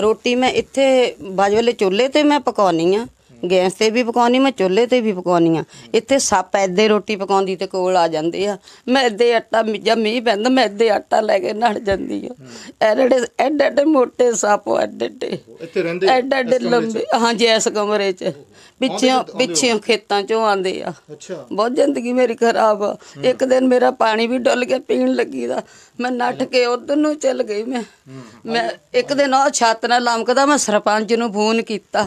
ਰੋਟੀ ਮੈਂ ਇੱਥੇ ਬਾਜਵੇਲੇ ਚੁੱਲ੍ਹੇ ਤੇ ਮੈਂ ਪਕਾਉਣੀ ਆ ਗੈਸ ਤੇ ਵੀ ਪਕਾਉਣੀ ਮੈਂ ਚੁੱਲ੍ਹੇ ਤੇ ਵੀ ਪਕਾਉਣੀ ਆ ਇੱਥੇ ਸੱਪ ਐਦੇ ਰੋਟੀ ਪਕਾਉਂਦੀ ਤੇ ਕੋਲ ਆ ਜਾਂਦੇ ਆ ਮੈਂ ਐਦੇ ਆਟਾ ਜਾਂ ਮੀਂਹ ਪੈਂਦਾ ਮੈਂ ਐਦੇ ਆਟਾ ਲੈ ਕੇ ਨੜ ਜਾਂਦੀ ਆ ਐਡੇ ਐਡੇ ਐਡੇ ਮੋਟੇ ਸੱਪ ਐਡੇ ਐਡੇ ਇੱਥੇ ਰਹਿੰਦੇ ਐਡੇ ਐਡੇ ਲੰਬੇ ਹਾਂਜੀ ਇਸ ਕਮਰੇ 'ਚ ਪਿੱਛਿਓਂ ਪਿੱਛਿਓਂ ਖੇਤਾਂ 'ਚੋਂ ਆਉਂਦੇ ਆ ਅੱਛਾ ਬਹੁਤ ਜ਼ਿੰਦਗੀ ਮੇਰੀ ਖਰਾਬ ਆ ਇੱਕ ਦਿਨ ਮੇਰਾ ਪਾਣੀ ਵੀ ਡੁੱਲ ਕੇ ਪੀਣ ਲੱਗੀ ਦਾ ਮੈਂ ਨੱਠ ਕੇ ਉਧਰ ਨੂੰ ਚੱਲ ਗਈ ਮੈਂ ਮੈਂ ਇੱਕ ਦਿਨ ਉਹ ਛੱਤ ਨਾਲ ਲਮਕਦਾ ਮੈਂ ਸਰਪੰਚ ਨੂੰ ਫੋਨ ਕੀਤਾ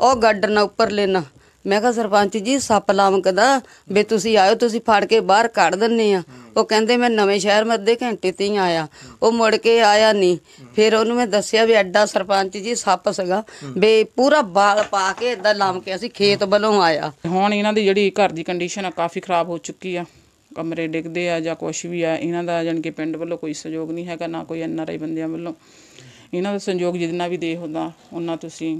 ਉਹ ਗਾਰਡਨ ਨਾ ਉੱਪਰ ਲੈਣਾ ਮੈਂ ਕਿਹਾ ਸਰਪੰਚ ਜੀ ਸੱਪ ਦਾ ਵੀ ਤੁਸੀਂ ਆਇਓ ਤੁਸੀਂ ਫੜ ਕੇ ਬਾਹਰ ਕੱਢ ਦਿੰਨੇ ਆ ਉਹ ਕਹਿੰਦੇ ਮੈਂ ਨਵੇਂ ਸ਼ਹਿਰ ਮੈਂ ਅੱਧੇ ਘੰਟੇ ਤੇ ਹੀ ਆਇਆ ਉਹ ਮੁੜ ਕੇ ਆਇਆ ਨਹੀਂ ਫਿਰ ਉਹਨੂੰ ਮੈਂ ਦੱਸਿਆ ਵੀ ਐਡਾ ਸਰਪੰਚ ਜੀ ਸੱਪ ਸਗਾ ਵੀ ਪੂਰਾ ਬਾਲ ਪਾ ਕੇ ਇਦਾਂ ਲਾਮਕੇ ਕੇ ਅਸੀਂ ਖੇਤ ਵੱਲੋਂ ਆਇਆ ਹੁਣ ਇਹਨਾਂ ਦੀ ਜਿਹੜੀ ਘਰ ਦੀ ਕੰਡੀਸ਼ਨ ਆ ਕਾਫੀ ਖਰਾਬ ਹੋ ਚੁੱਕੀ ਆ ਕਮਰੇ ਡਿੱਗਦੇ ਆ ਜਾਂ ਕੁਝ ਵੀ ਆ ਇਹਨਾਂ ਦਾ ਜਨ ਕੇ ਪਿੰਡ ਵੱਲੋਂ ਕੋਈ ਸਹਿਯੋਗ ਨਹੀਂ ਹੈਗਾ ਨਾ ਕੋਈ ਐਨਆਰਆਈ ਬੰਦਿਆਂ ਵੱਲੋਂ ਇਹਨਾਂ ਦਾ ਸੰਯੋਗ ਜਿੰਨਾ ਵੀ ਦੇ ਹੁੰਦਾ ਉਹਨਾਂ ਤੁਸੀਂ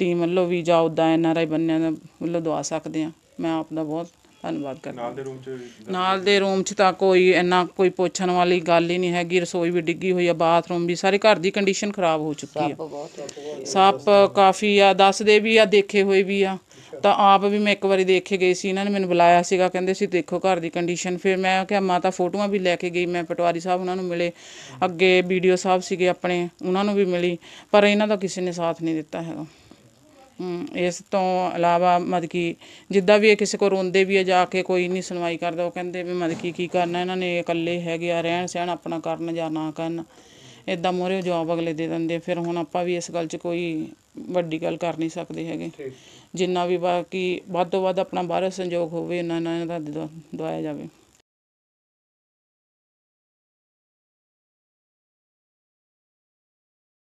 ਟੀਮ ਵੱਲੋਂ ਵੀ ਜਾਂ ਉਦਾਂ ਐਨ ਆਰ ਆਈ ਬੰਨਿਆਂ ਦਾ ਵੱਲੋਂ ਦਵਾ ਸਕਦੇ ਆ ਮੈਂ ਆਪ ਦਾ ਬਹੁਤ ਧੰਨਵਾਦ ਕਰਦਾ ਨਾਲ ਦੇ ਰੂਮ 'ਚ ਨਾਲ ਦੇ ਰੂਮ 'ਚ ਤਾਂ ਕੋਈ ਇੰਨਾ ਕੋਈ ਪੁੱਛਣ ਵਾਲੀ ਗੱਲ ਹੀ ਨਹੀਂ ਹੈਗੀ ਰਸੋਈ ਵੀ ਡਿੱਗੀ ਹੋਈ ਆ ਬਾਥਰੂਮ ਵੀ ਸਾਰੇ ਘਰ ਦੀ ਕੰਡੀਸ਼ਨ ਖਰਾਬ ਹੋ ਚੁੱਕੀ ਆ ਸਾਪ ਕਾਫੀ ਆ ਦੱਸਦੇ ਵੀ ਆ ਦੇਖੇ ਹੋਏ ਵੀ ਆ ਤਾਂ ਆਪ ਵੀ ਮੈਂ ਇੱਕ ਵਾਰੀ ਦੇਖੇ ਗਈ ਸੀ ਇਹਨਾਂ ਨੇ ਮੈਨੂੰ ਬੁਲਾਇਆ ਸੀਗਾ ਕਹਿੰਦੇ ਸੀ ਦੇਖੋ ਘਰ ਦੀ ਕੰਡੀਸ਼ਨ ਫਿਰ ਮੈਂ ਕਿਹਾ ਮਾਤਾ ਫੋਟੋਆਂ ਵੀ ਲੈ ਕੇ ਗਈ ਮੈਂ ਪਟਵਾਰੀ ਸਾਹਿਬ ਉਹਨਾਂ ਨੂੰ ਮਿਲੇ ਅੱਗੇ ਵੀਡੀਓ ਸਾਹਿਬ ਸੀਗੇ ਆਪਣੇ ਉਹਨਾਂ ਨੂੰ ਵੀ ਮਿਲੀ ਪਰ ਇਹਨਾਂ ਦਾ ਕਿਸੇ ਨੇ ਸਾਥ ਨਹੀਂ ਦਿੱਤਾ ਹੈਗਾ ਇਸ ਤੋਂ ਇਲਾਵਾ ਮਤ ਕੀ ਜਿੱਦਾਂ ਵੀ ਇਹ ਕਿਸੇ ਕੋ ਰੋਂਦੇ ਵੀ ਆ ਜਾ ਕੇ ਕੋਈ ਨਹੀਂ ਸੁਣਵਾਈ ਕਰਦਾ ਉਹ ਕਹਿੰਦੇ ਵੀ ਮਤ ਕੀ ਕੀ ਕਰਨਾ ਇਹਨਾਂ ਨੇ ਇਕੱਲੇ ਹੈਗੇ ਆ ਰਹਿਣ ਸਹਿਣ ਆਪਣਾ ਕਰਨ ਜਾਂ ਨਾ ਕਰਨ ਇਦਾਂ ਮੋਰੇ ਜਵਾਬ ਅਗਲੇ ਦੇ ਦਿੰਦੇ ਫਿਰ ਹੁਣ ਆਪਾਂ ਵੀ ਇਸ ਗੱਲ 'ਚ ਕੋਈ ਵੱਡੀ ਗੱਲ ਕਰ ਨਹੀਂ ਸਕਦੇ ਹੈਗੇ ਜਿੰਨਾ ਵੀ ਬਾਕੀ ਵੱਧ ਤੋਂ ਵੱਧ ਆਪਣਾ ਬਾਹਰ ਸੰਯੋਗ ਹੋਵੇ ਇਹਨਾਂ ਨਾਲ ਦਾ ਦਵਾਇਆ ਜਾਵੇ